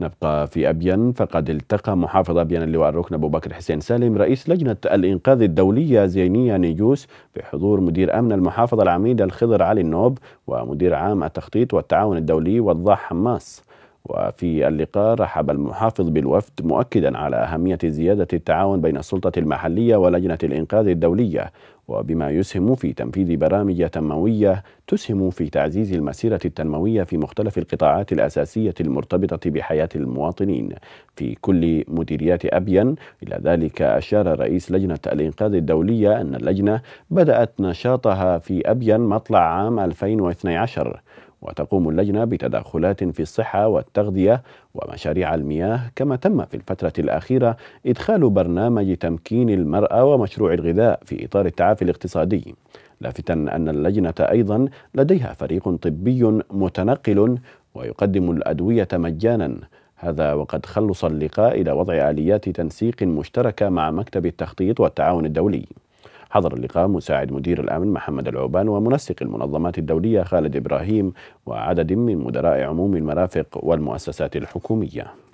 نبقى في أبين فقد التقى محافظ أبين اللواء الركن أبو بكر حسين سالم رئيس لجنة الإنقاذ الدولية زينية نيجوس بحضور مدير أمن المحافظة العميد الخضر علي النوب ومدير عام التخطيط والتعاون الدولي وضاح حماس وفي اللقاء رحب المحافظ بالوفد مؤكدا على أهمية زيادة التعاون بين السلطة المحلية ولجنة الإنقاذ الدولية وبما يسهم في تنفيذ برامج تنمويه تسهم في تعزيز المسيره التنمويه في مختلف القطاعات الاساسيه المرتبطه بحياه المواطنين في كل مديريات ابين الى ذلك اشار رئيس لجنه الانقاذ الدوليه ان اللجنه بدات نشاطها في ابين مطلع عام 2012 وتقوم اللجنة بتدخلات في الصحة والتغذية ومشاريع المياه كما تم في الفترة الأخيرة إدخال برنامج تمكين المرأة ومشروع الغذاء في إطار التعافي الاقتصادي لافتا أن اللجنة أيضا لديها فريق طبي متنقل ويقدم الأدوية مجانا هذا وقد خلص اللقاء إلى وضع آليات تنسيق مشتركة مع مكتب التخطيط والتعاون الدولي حضر اللقاء مساعد مدير الأمن محمد العوبان ومنسق المنظمات الدولية خالد إبراهيم وعدد من مدراء عموم المرافق والمؤسسات الحكومية